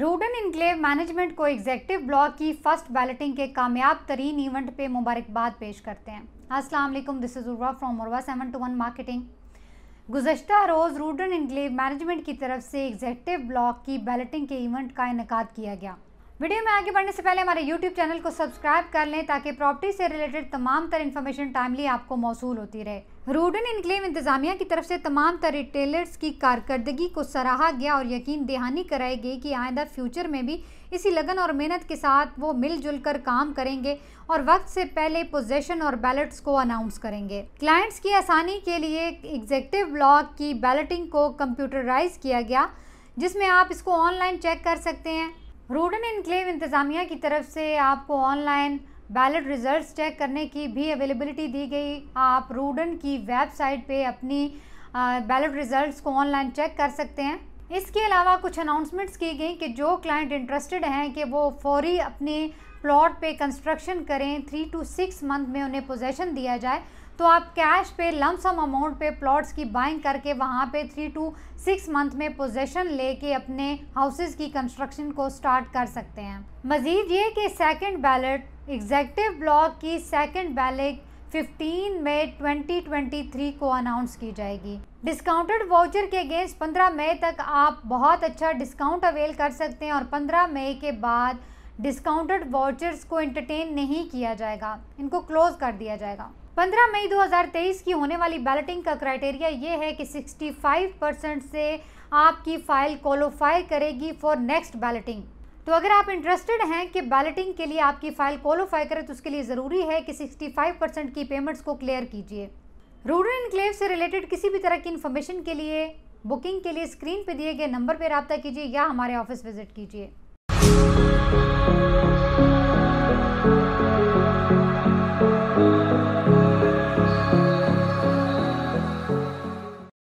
रूडन Enclave management को executive block की first balloting के कामयाब तरीन इवेंट पे मुबारकबाद पेश करते हैं अस्सलाम वालेकुम this is Urwa from Urwa seven two one marketing गुजशत रोज़ रूडन इनक्लेव मैनेजमेंट की तरफ से एग्जेक्टिव ब्लॉक की बैलेटिंग के इवेंट का इनका किया गया वीडियो में आगे बढ़ने से पहले हमारे यूट्यूब चैनल को सब्सक्राइब कर लें ताकि प्रॉपर्टी से रिलेटेड तमाम तर इन्फॉर्मेशन टाइमली आपको मौसू होती रहे रूडन इनक्लेम इंतजामिया की तरफ से तमाम तर रिटेलर्स की कारकर्दगी को सराहा गया और यकीन दहानी कराई गई कि आइंदा फ्यूचर में भी इसी लगन और मेहनत के साथ वो मिलजुल कर काम करेंगे और वक्त से पहले पोजेशन और बैलेट्स को अनाउंस करेंगे क्लाइंट्स की आसानी के लिए एग्जेक्टिव ब्लॉक की बैलेटिंग को कंप्यूटराइज किया गया जिसमें आप इसको ऑनलाइन चेक कर सकते हैं रूडन इनक्लेव इंतज़ामिया की तरफ से आपको ऑनलाइन बैलेट रिजल्ट्स चेक करने की भी अवेलेबिलिटी दी गई आप रूडन की वेबसाइट पे अपनी बैलेट रिज़ल्ट को ऑनलाइन चेक कर सकते हैं इसके अलावा कुछ अनाउंसमेंट्स की गई कि जो क्लाइंट इंटरेस्टेड हैं कि वो फौरी अपने प्लॉट पे कंस्ट्रक्शन करें थ्री टू सिक्स मंथ में उन्हें पोजेशन दिया जाए तो आप कैश पे लमसम अमाउंट पे प्लॉट्स की बाइंग करके वहाँ पे थ्री टू सिक्स मंथ में पोजेशन लेके अपने हाउसेस की कंस्ट्रक्शन को स्टार्ट कर सकते हैं मज़ीद ये कि सेकंड बैलेट एग्जेक्टिव ब्लॉक की सेकंड बैलेट 15 मई 2023 को अनाउंस की जाएगी डिस्काउंटेड वाउचर के अगेंस्ट 15 मई तक आप बहुत अच्छा डिस्काउंट अवेल कर सकते हैं और 15 मई के बाद डिस्काउंटेड वाउचर्स को एंटरटेन नहीं किया जाएगा इनको क्लोज कर दिया जाएगा 15 मई 2023 की होने वाली बैलेटिंग का क्राइटेरिया ये है कि 65 परसेंट से आपकी फ़ाइल क्वालिफाई करेगी फॉर नेक्स्ट बैलेटिंग तो अगर आप इंटरेस्टेड हैं कि बैलेटिंग के लिए आपकी फ़ाइल क्वालिफाई करे तो उसके लिए ज़रूरी है कि 65 परसेंट की पेमेंट्स को क्लियर कीजिए रूरल इनक्लेव से रिलेटेड किसी भी तरह की इन्फॉर्मेशन के लिए बुकिंग के लिए स्क्रीन पर दिए गए नंबर पर रबता कीजिए या हमारे ऑफिस विजिट कीजिए